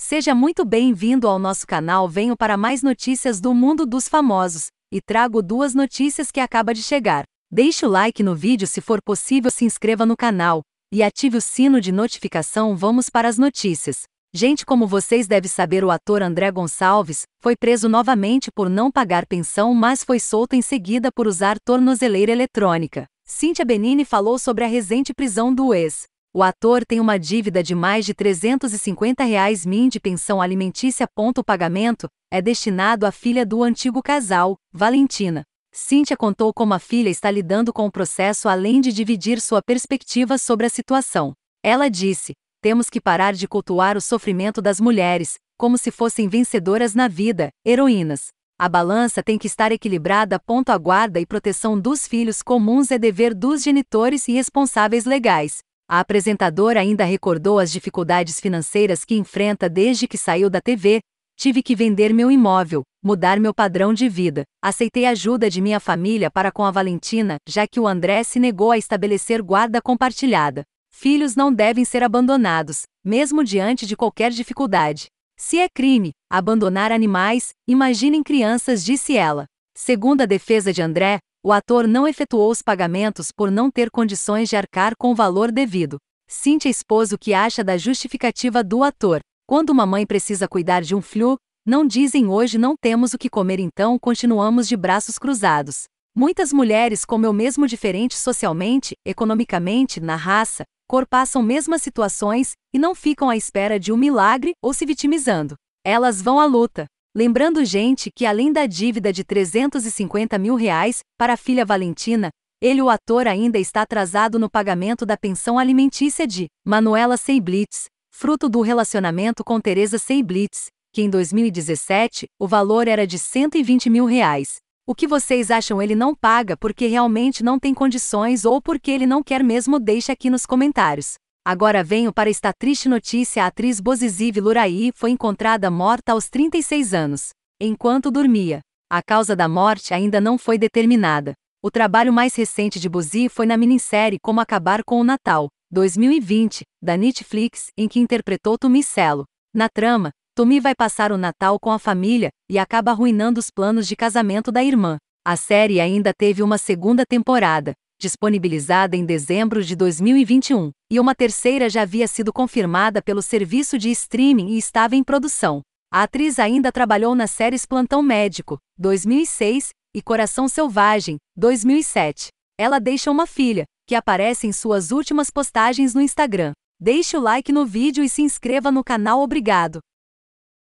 Seja muito bem-vindo ao nosso canal. Venho para mais notícias do mundo dos famosos e trago duas notícias que acaba de chegar. Deixe o like no vídeo se for possível, se inscreva no canal e ative o sino de notificação. Vamos para as notícias. Gente, como vocês devem saber, o ator André Gonçalves foi preso novamente por não pagar pensão, mas foi solto em seguida por usar tornozeleira eletrônica. Cíntia Benini falou sobre a recente prisão do ex. O ator tem uma dívida de mais de 350 reais min de pensão alimentícia. O pagamento é destinado à filha do antigo casal, Valentina. Cíntia contou como a filha está lidando com o processo além de dividir sua perspectiva sobre a situação. Ela disse: Temos que parar de cultuar o sofrimento das mulheres, como se fossem vencedoras na vida, heroínas. A balança tem que estar equilibrada. Ponto a guarda e proteção dos filhos comuns é dever dos genitores e responsáveis legais, a apresentadora ainda recordou as dificuldades financeiras que enfrenta desde que saiu da TV. Tive que vender meu imóvel, mudar meu padrão de vida. Aceitei ajuda de minha família para com a Valentina, já que o André se negou a estabelecer guarda compartilhada. Filhos não devem ser abandonados, mesmo diante de qualquer dificuldade. Se é crime abandonar animais, imaginem crianças, disse ela. Segundo a defesa de André, o ator não efetuou os pagamentos por não ter condições de arcar com o valor devido. Cintia expôs o que acha da justificativa do ator. Quando uma mãe precisa cuidar de um flu, não dizem hoje não temos o que comer então continuamos de braços cruzados. Muitas mulheres, como eu mesmo, diferentes socialmente, economicamente, na raça, cor passam mesmas situações e não ficam à espera de um milagre ou se vitimizando. Elas vão à luta. Lembrando gente que além da dívida de 350 mil reais para a filha Valentina, ele o ator ainda está atrasado no pagamento da pensão alimentícia de Manuela Seiblitz, fruto do relacionamento com Teresa Seiblitz, que em 2017 o valor era de 120 mil reais. O que vocês acham ele não paga porque realmente não tem condições ou porque ele não quer mesmo deixa aqui nos comentários. Agora venho para esta triste notícia: a atriz Bozizive Luraí foi encontrada morta aos 36 anos, enquanto dormia. A causa da morte ainda não foi determinada. O trabalho mais recente de Bozi foi na minissérie Como Acabar com o Natal, 2020, da Netflix, em que interpretou Cello. Na trama, Tomi vai passar o Natal com a família e acaba arruinando os planos de casamento da irmã. A série ainda teve uma segunda temporada, disponibilizada em dezembro de 2021, e uma terceira já havia sido confirmada pelo serviço de streaming e estava em produção. A atriz ainda trabalhou nas séries Plantão Médico, 2006, e Coração Selvagem, 2007. Ela deixa uma filha, que aparece em suas últimas postagens no Instagram. Deixe o like no vídeo e se inscreva no canal, obrigado.